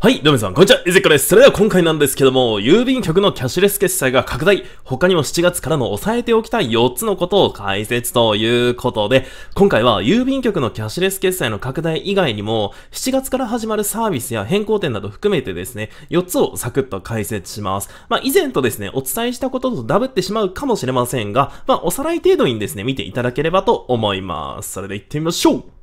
はい、どうもさん、こんにちは、イゼっこです。それでは今回なんですけども、郵便局のキャッシュレス決済が拡大、他にも7月からの抑えておきたい4つのことを解説ということで、今回は郵便局のキャッシュレス決済の拡大以外にも、7月から始まるサービスや変更点など含めてですね、4つをサクッと解説します。まあ、以前とですね、お伝えしたこととダブってしまうかもしれませんが、まあ、おさらい程度にですね、見ていただければと思います。それで行ってみましょう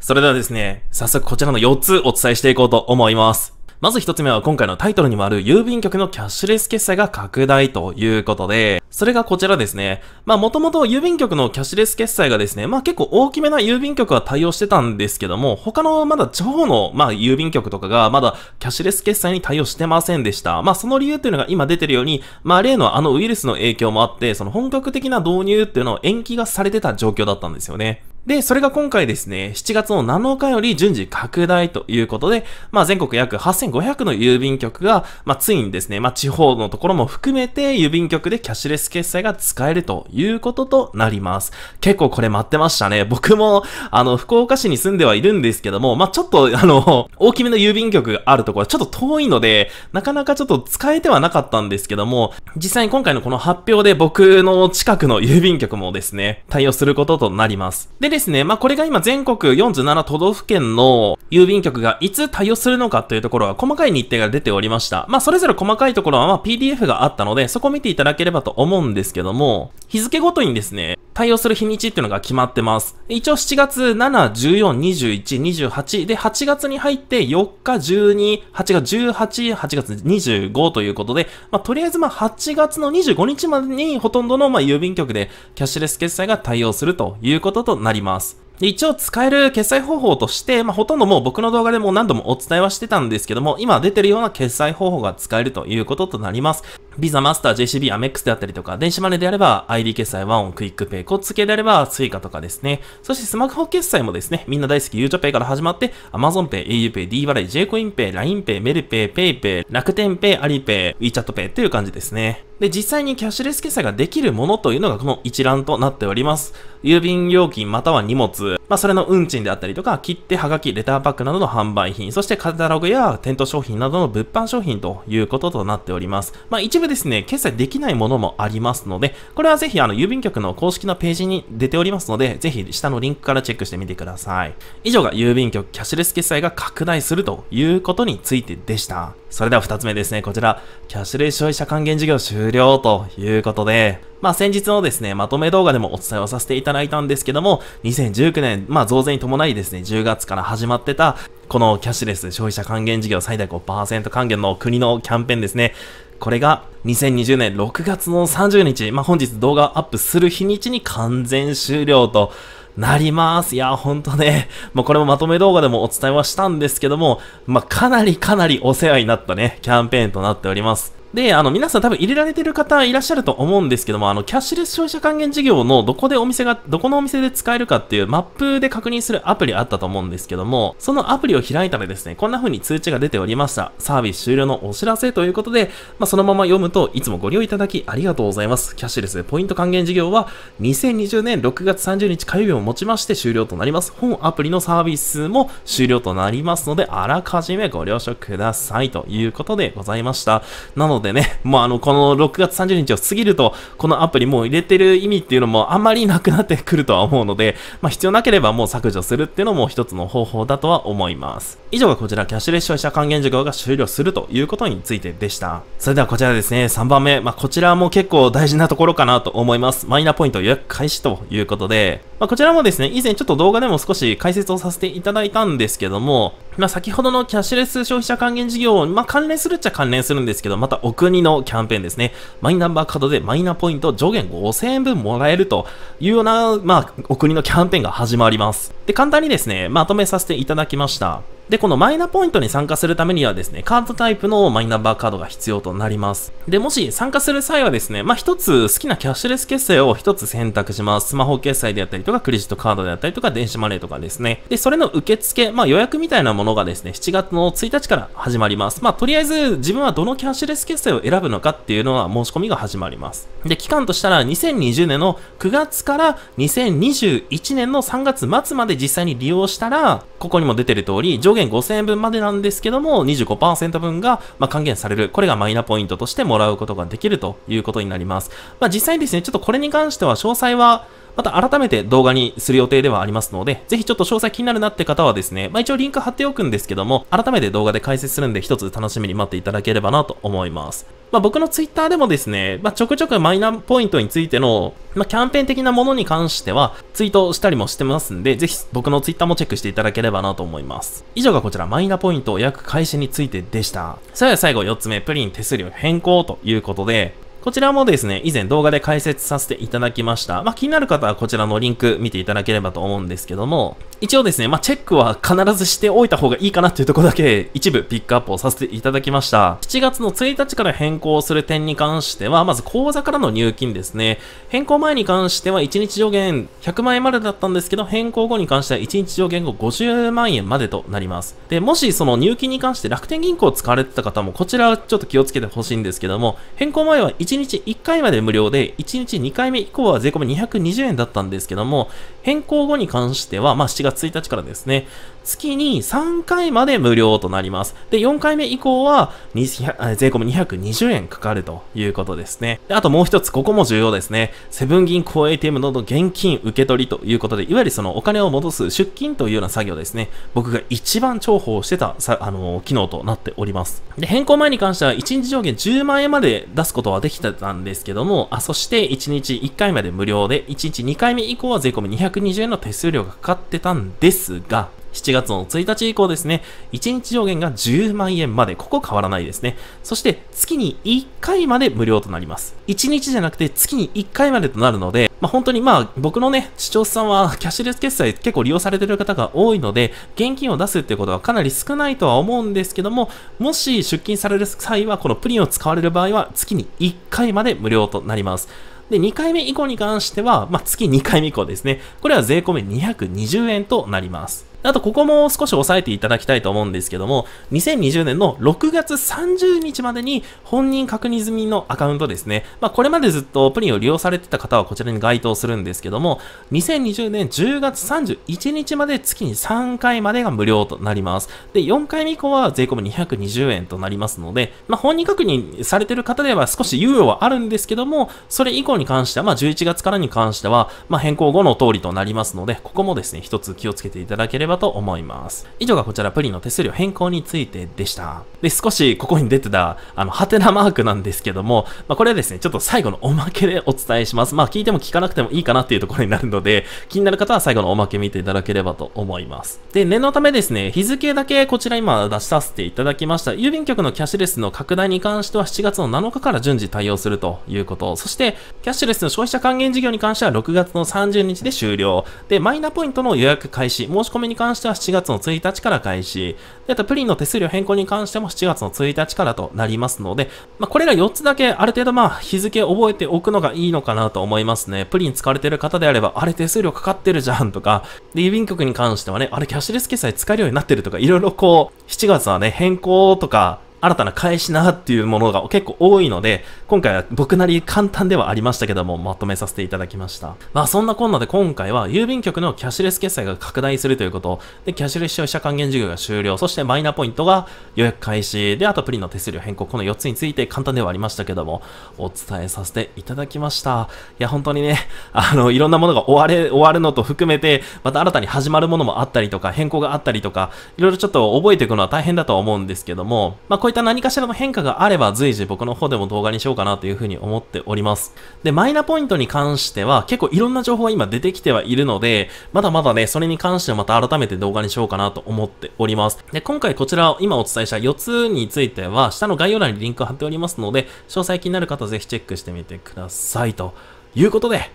それではですね、早速こちらの4つお伝えしていこうと思います。まず1つ目は今回のタイトルにもある郵便局のキャッシュレス決済が拡大ということで、それがこちらですね。まあもともと郵便局のキャッシュレス決済がですね、まあ結構大きめな郵便局は対応してたんですけども、他のまだ地方のまあ郵便局とかがまだキャッシュレス決済に対応してませんでした。まあその理由というのが今出てるように、まあ例のあのウイルスの影響もあって、その本格的な導入っていうのを延期がされてた状況だったんですよね。で、それが今回ですね、7月の7日より順次拡大ということで、まあ全国約8500の郵便局が、まあついにですね、まあ地方のところも含めて郵便局でキャッシュレス決済が使えるということとなります。結構これ待ってましたね。僕も、あの、福岡市に住んではいるんですけども、まあちょっと、あの、大きめの郵便局があるところはちょっと遠いので、なかなかちょっと使えてはなかったんですけども、実際に今回のこの発表で僕の近くの郵便局もですね、対応することとなります。で、ですね、まあ、これが今全国47都道府県の郵便局がいつ対応するのかというところは細かい日程が出ておりました。まあ、それぞれ細かいところはま PDF があったので、そこを見ていただければと思うんですけども、日付ごとにですね、対応する日にちっていうのが決まってます。一応7月7、14、21、28で8月に入って4日、12、8月18、8月25ということで、まあ、とりあえずま8月の25日までにほとんどのま郵便局でキャッシュレス決済が対応するということとなります。ます。一応使える決済方法として、まあ、ほとんどもう僕の動画でも何度もお伝えはしてたんですけども、今出てるような決済方法が使えるということとなります。ビザマスター、JCB、アメックスであったりとか、電子マネーであれば ID 決済、ワンオン、クイックペイ、コッツ系であればスイカとかですね。そしてスマホ決済もですね、みんな大好きユーチョペイから始まって、a m a z o n a a u ペイ、d 払い、j コインペイ、l i n e メルペイ、ペ p a y p a y 楽天ペイ、アリペイ、ウィーチャットペイという感じですね。で、実際にキャッシュレス決済ができるものというのがこの一覧となっております。郵便料金または荷物、まあ、それの運賃であったりとか、切手、はがき、レターパックなどの販売品、そしてカタログや店頭商品などの物販商品ということとなっております。まあ、一部ですね、決済できないものもありますので、これはぜひあの郵便局の公式のページに出ておりますので、ぜひ下のリンクからチェックしてみてください。以上が郵便局キャッシュレス決済が拡大するということについてでした。それでは2つ目ですね、こちら、キャッシュレス消費者還元事業終了ということで、まあ先日のですね、まとめ動画でもお伝えをさせていただいたんですけども、2019年、まあ増税に伴いですね、10月から始まってた、このキャッシュレス消費者還元事業最大5%還元の国のキャンペーンですね。これが2020年6月の30日、まあ、本日動画アップする日にちに完全終了となります。いや、ほんとね、まあ、これもまとめ動画でもお伝えはしたんですけども、まあ、かなりかなりお世話になったね、キャンペーンとなっております。で、あの、皆さん多分入れられてる方いらっしゃると思うんですけども、あの、キャッシュレス消費者還元事業のどこでお店が、どこのお店で使えるかっていうマップで確認するアプリあったと思うんですけども、そのアプリを開いたらですね、こんな風に通知が出ておりました。サービス終了のお知らせということで、まあ、そのまま読むと、いつもご利用いただきありがとうございます。キャッシュレスポイント還元事業は、2020年6月30日火曜日をもちまして終了となります。本アプリのサービスも終了となりますので、あらかじめご了承くださいということでございました。なのでのでね、もうあの、この6月30日を過ぎると、このアプリもう入れてる意味っていうのもあんまりなくなってくるとは思うので、まあ、必要なければもう削除するっていうのも一つの方法だとは思います。以上がこちら、キャッシュレス消費者還元事業が終了するということについてでした。それではこちらですね、3番目、まあ、こちらも結構大事なところかなと思います。マイナポイント予約開始ということで、まあ、こちらもですね、以前ちょっと動画でも少し解説をさせていただいたんですけども、まあ、先ほどのキャッシュレス消費者還元事業を、まあ、関連するっちゃ関連するんですけど、またお国のキャンペーンですね、マイナンバーカードでマイナポイント上限5000円分もらえるというような、まあ、お国のキャンペーンが始まります。で、簡単にですね、まとめさせていただきました。で、このマイナポイントに参加するためにはですね、カードタイプのマイナンバーカードが必要となります。で、もし参加する際はですね、まあ、一つ好きなキャッシュレス決済を一つ選択します。スマホ決済であったりとか、クレジットカードであったりとか、電子マネーとかですね。で、それの受付、まあ、予約みたいなものがですね、7月の1日から始まります。まあ、とりあえず自分はどのキャッシュレス決済を選ぶのかっていうのは申し込みが始まります。で、期間としたら2020年の9月から2021年の3月末まで実際に利用したら、ここにも出てる通り、上限5000円分までなんですけども、25%分が、ま還元される。これがマイナポイントとしてもらうことができるということになります。まあ、実際にですね、ちょっとこれに関しては詳細は、また改めて動画にする予定ではありますので、ぜひちょっと詳細気になるなって方はですね、まあ、一応リンク貼っておくんですけども、改めて動画で解説するんで一つ楽しみに待っていただければなと思います。まあ、僕のツイッターでもですね、まあ、ちょくちょくマイナポイントについての、まあ、キャンペーン的なものに関してはツイートしたりもしてますんで、ぜひ僕のツイッターもチェックしていただければなと思います。以上がこちらマイナポイント予約開始についてでした。それでは最後4つ目、プリン手数料変更ということで、こちらもですね、以前動画で解説させていただきました。まあ、気になる方はこちらのリンク見ていただければと思うんですけども、一応ですね、まあ、チェックは必ずしておいた方がいいかなというところだけ一部ピックアップをさせていただきました。7月の1日から変更する点に関しては、まず口座からの入金ですね。変更前に関しては1日上限100万円までだったんですけど、変更後に関しては1日上限後50万円までとなります。で、もしその入金に関して楽天銀行を使われてた方も、こちらはちょっと気をつけてほしいんですけども、変更前は1 1日1回まで無料で、1日2回目以降は税込み220円だったんですけども、変更後に関しては、まあ、7月1日からですね、月に3回まで無料となります。で、4回目以降は、税込み220円かかるということですね。であともう一つ、ここも重要ですね。セブン銀行 ATM など現金受け取りということで、いわゆるそのお金を戻す出金というような作業ですね。僕が一番重宝してた、あの機能となっております。で、変更前に関しては、1日上限10万円まで出すことはでききてたんですけども、あ、そして1日1回まで無料で、1日2回目以降は税込み220円の手数料がかかってたんですが、7月の1日以降ですね、1日上限が10万円まで、ここ変わらないですね。そして月に1回まで無料となります。1日じゃなくて月に1回までとなるので、まあ、本当にまあ僕のね、視聴者さんは キャッシュレス決済結構利用されてる方が多いので、現金を出すってことはかなり少ないとは思うんですけども、もし出勤される際はこのプリンを使われる場合は月に1回まで無料となります。で、2回目以降に関しては、まあ、月2回目以降ですね。これは税込み220円となります。あと、ここも少し押さえていただきたいと思うんですけども、2020年の6月30日までに本人確認済みのアカウントですね。まあ、これまでずっとプリンを利用されてた方はこちらに該当するんですけども、2020年10月31日まで月に3回までが無料となります。で、4回目以降は税込み220円となりますので、まあ、本人確認されてる方では少し猶予はあるんですけども、それ以降に関しては、まあ、11月からに関しては、まあ、変更後の通りとなりますので、ここもですね、一つ気をつけていただければと思います。以上がこちらプリンの手数料変更についてでした。で、少しここに出てた、あの、ハテナマークなんですけども、まあ、これはですね、ちょっと最後のおまけでお伝えします。まあ、聞いても聞かなくてもいいかなっていうところになるので、気になる方は最後のおまけ見ていただければと思います。で、念のためですね、日付だけこちら今出しさせていただきました。郵便局のキャッシュレスの拡大に関しては7月の7日から順次対応するということ。そして、キャッシュレスの消費者還元事業に関しては6月の30日で終了。で、マイナポイントの予約開始、申し込みに関しては7月の1日から開始。で、あとプリンの手数料変更に関しても7月の1日からとなりますので、まあ、これら4つだけある程度まあ日付覚えておくのがいいのかなと思いますね。プリン使われてる方であれば、あれ手数料かかってるじゃんとか、で、郵便局に関してはね、あれキャッシュレス決済使えるようになってるとか、いろいろこう、7月はね、変更とか、新たな返しなっていうものが結構多いので、今回は僕なり簡単ではありましたけども、まとめさせていただきました。まあそんなこんなで今回は郵便局のキャッシュレス決済が拡大するということ、で、キャッシュレス消費者還元事業が終了、そしてマイナポイントが予約開始、で、あとプリンの手数料変更、この4つについて簡単ではありましたけども、お伝えさせていただきました。いや、本当にね、あの、いろんなものが終われ、終わるのと含めて、また新たに始まるものもあったりとか、変更があったりとか、いろいろちょっと覚えていくのは大変だとは思うんですけども、まあこういった何かしらの変化があれば随時僕の方でも動画にしようかなというふうに思っております。で、マイナポイントに関しては結構いろんな情報が今出てきてはいるので、まだまだね、それに関してはまた改めて動画にしようかなと思っております。で、今回こちら今お伝えした4つについては、下の概要欄にリンクを貼っておりますので、詳細気になる方ぜひチェックしてみてください。ということで、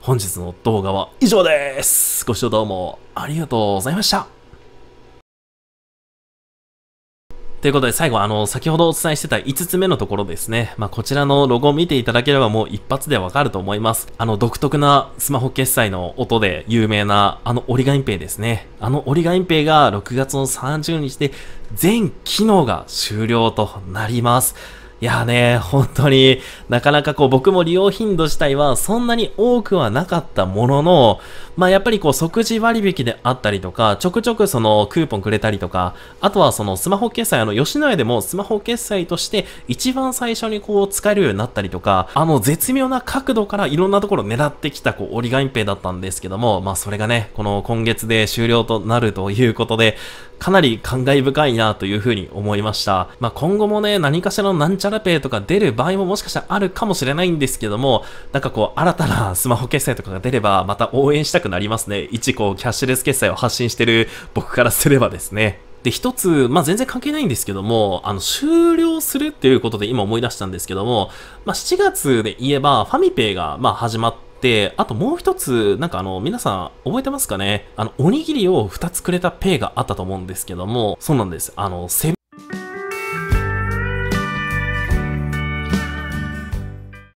本日の動画は以上です。ご視聴どうもありがとうございました。ということで最後、あの、先ほどお伝えしてた5つ目のところですね。まあ、こちらのロゴを見ていただければもう一発でわかると思います。あの、独特なスマホ決済の音で有名な、あの、オリガインペイですね。あの、オリガインペイが6月の30日で全機能が終了となります。いやね、本当になかなかこう僕も利用頻度自体はそんなに多くはなかったものの、まあやっぱりこう即時割引であったりとか、ちょくちょくそのクーポンくれたりとか、あとはそのスマホ決済、あの吉野家でもスマホ決済として一番最初にこう使えるようになったりとか、あの絶妙な角度からいろんなところ狙ってきたこう折り紙ペイだったんですけども、まあそれがね、この今月で終了となるということで、かなり感慨深いなというふうに思いました。まあ今後もね、何かしらのなんちゃャラペイとか出る場合ももしかしたらあるかもしれないんですけども、なんかこう、新たな スマホ決済とかが出れば、また応援したくなりますね。一、こう、キャッシュレス決済を発信してる僕からすればですね。で、一つ、まあ、全然関係ないんですけども、あの、終了するっていうことで今思い出したんですけども、まあ、7月で言えば、ファミペイが、ま始まって、あともう一つ、なんかあの、皆さん覚えてますかねあの、おにぎりを2つくれたペイがあったと思うんですけども、そうなんです。あの、